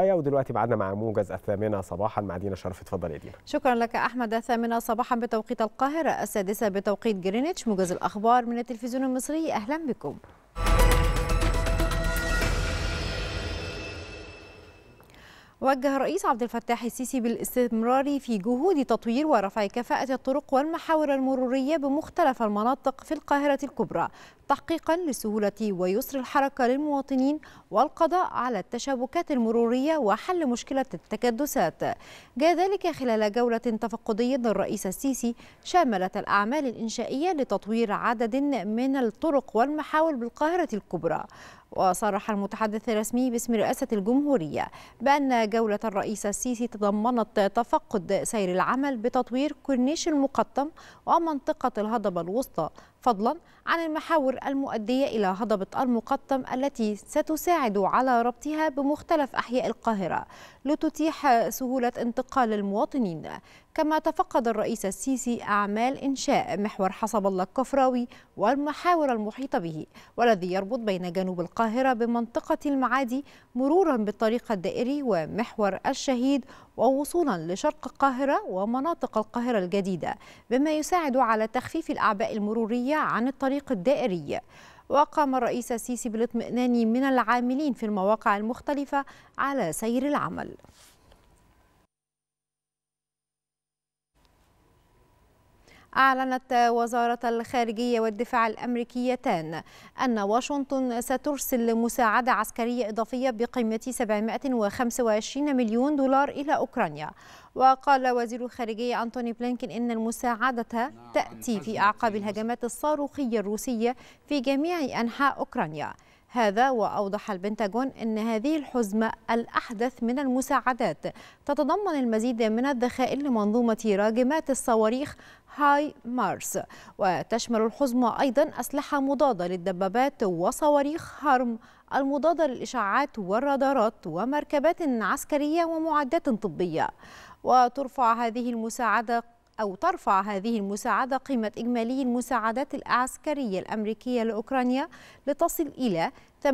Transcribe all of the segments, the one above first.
ودلوقتي بعدنا مع موجز الثامنة صباحا مع دينا شرف اتفضل يا دينا شكرا لك أحمد الثامنة صباحا بتوقيت القاهرة السادسة بتوقيت جرينتش موجز الأخبار من التلفزيون المصري أهلا بكم وجه الرئيس عبد الفتاح السيسي بالاستمرار في جهود تطوير ورفع كفاءة الطرق والمحاور المرورية بمختلف المناطق في القاهرة الكبرى تحقيقا لسهولة ويسر الحركة للمواطنين والقضاء على التشابكات المرورية وحل مشكلة التكدسات جاء ذلك خلال جولة تفقدية للرئيس السيسي شملت الأعمال الإنشائية لتطوير عدد من الطرق والمحاور بالقاهرة الكبرى وصرح المتحدث الرسمي باسم رئاسة الجمهورية بأن جولة الرئيس السيسي تضمنت تفقد سير العمل بتطوير كورنيش المقطم ومنطقة الهضبة الوسطى فضلا عن المحاور المؤدية إلى هضبة المقطم التي ستساعد على ربطها بمختلف أحياء القاهرة لتتيح سهولة انتقال المواطنين كما تفقد الرئيس السيسي أعمال إنشاء محور حسب الله الكفراوي والمحاور المحيطة به والذي يربط بين جنوب القاهرة بمنطقة المعادي مرورا بالطريق الدائري ومحور محور الشهيد ووصولا لشرق القاهرة ومناطق القاهرة الجديدة بما يساعد على تخفيف الأعباء المرورية عن الطريق الدائري وقام الرئيس السيسي بالاطمئنان من العاملين في المواقع المختلفة على سير العمل أعلنت وزارة الخارجية والدفاع الأمريكيتان أن واشنطن سترسل مساعدة عسكرية إضافية بقيمة 725 مليون دولار إلى أوكرانيا وقال وزير الخارجية أنتوني بلينكين إن المساعدة نعم، تأتي في أعقاب الهجمات الصاروخية الروسية في جميع أنحاء أوكرانيا هذا وأوضح البنتاجون أن هذه الحزمة الأحدث من المساعدات تتضمن المزيد من الذخائر لمنظومة راجمات الصواريخ هاي مارس وتشمل الحزمة أيضا أسلحة مضادة للدبابات وصواريخ هارم المضادة للإشعاعات والرادارات ومركبات عسكرية ومعدات طبية وترفع هذه المساعدة أو ترفع هذه المساعدة قيمة إجمالي المساعدات العسكرية الأمريكية لأوكرانيا لتصل إلى 18.3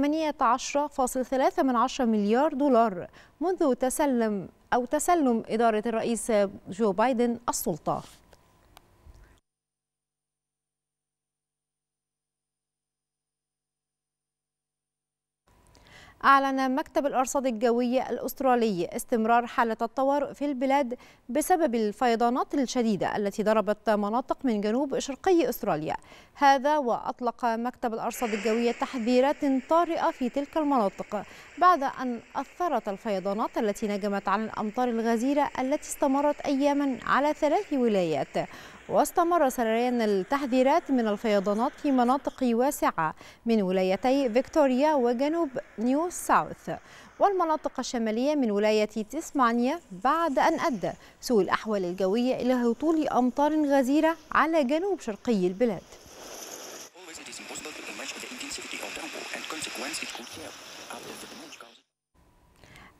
مليار دولار منذ تسلم أو تسلم إدارة الرئيس جو بايدن السلطة أعلن مكتب الأرصاد الجوي الأسترالي استمرار حالة الطوارئ في البلاد بسبب الفيضانات الشديدة التي ضربت مناطق من جنوب شرقي أستراليا هذا وأطلق مكتب الأرصاد الجوي تحذيرات طارئة في تلك المناطق بعد أن أثرت الفيضانات التي نجمت عن الأمطار الغزيرة التي استمرت أياما على ثلاث ولايات واستمر سريان التحذيرات من الفيضانات في مناطق واسعة من ولايتي فيكتوريا وجنوب نيو ساوث والمناطق الشمالية من ولاية تسمانيا بعد أن أدى سوء الأحوال الجوية إلى هطول أمطار غزيرة على جنوب شرقي البلاد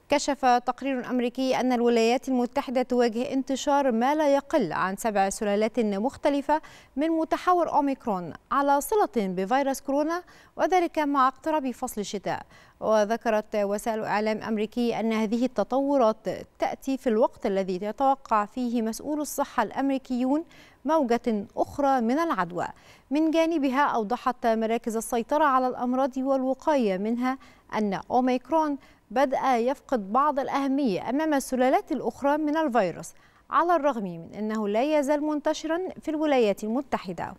كشف تقرير أمريكي أن الولايات المتحدة تواجه انتشار ما لا يقل عن سبع سلالات مختلفة من متحور أوميكرون على صلة بفيروس كورونا وذلك مع اقتراب فصل الشتاء وذكرت وسائل إعلام أمريكي أن هذه التطورات تأتي في الوقت الذي يتوقع فيه مسؤول الصحة الأمريكيون موجة أخرى من العدوى من جانبها أوضحت مراكز السيطرة على الأمراض والوقاية منها أن أوميكرون بدأ يفقد بعض الأهمية أمام السلالات الأخرى من الفيروس على الرغم من أنه لا يزال منتشرا في الولايات المتحدة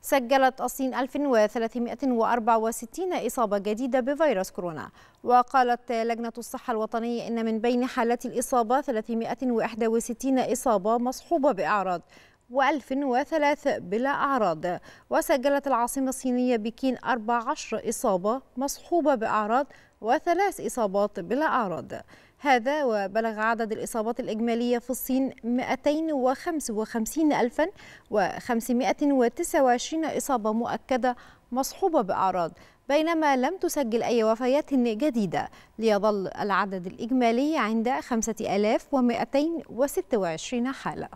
سجلت الصين 1364 إصابة جديدة بفيروس كورونا وقالت لجنة الصحة الوطنية إن من بين حالات الإصابة 361 إصابة مصحوبة بأعراض و2003 بلا أعراض وسجلت العاصمة الصينية بكين 14 إصابة مصحوبة بأعراض وثلاث إصابات بلا أعراض هذا وبلغ عدد الإصابات الإجمالية في الصين 255529 إصابة مؤكدة مصحوبة بأعراض بينما لم تسجل أي وفيات جديدة ليظل العدد الإجمالي عند 5226 حالة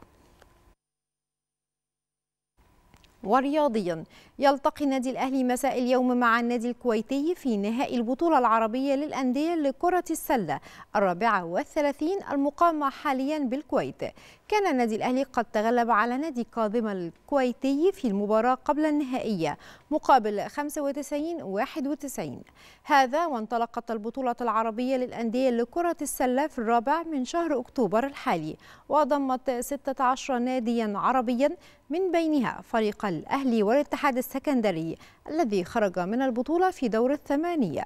ورياضيا يلتقي النادي الأهلي مساء اليوم مع النادي الكويتي في نهائي البطولة العربية للأندية لكرة السلة الرابعة والثلاثين المقامة حاليا بالكويت كان النادي الأهلي قد تغلب على نادي كاظم الكويتي في المباراة قبل النهائية مقابل 95 91 هذا وانطلقت البطولة العربية للأندية لكرة السلة في الرابع من شهر أكتوبر الحالي وضمت 16 ناديا عربيا من بينها فريق الأهلي والاتحاد السكندري الذي خرج من البطولة في دور الثمانية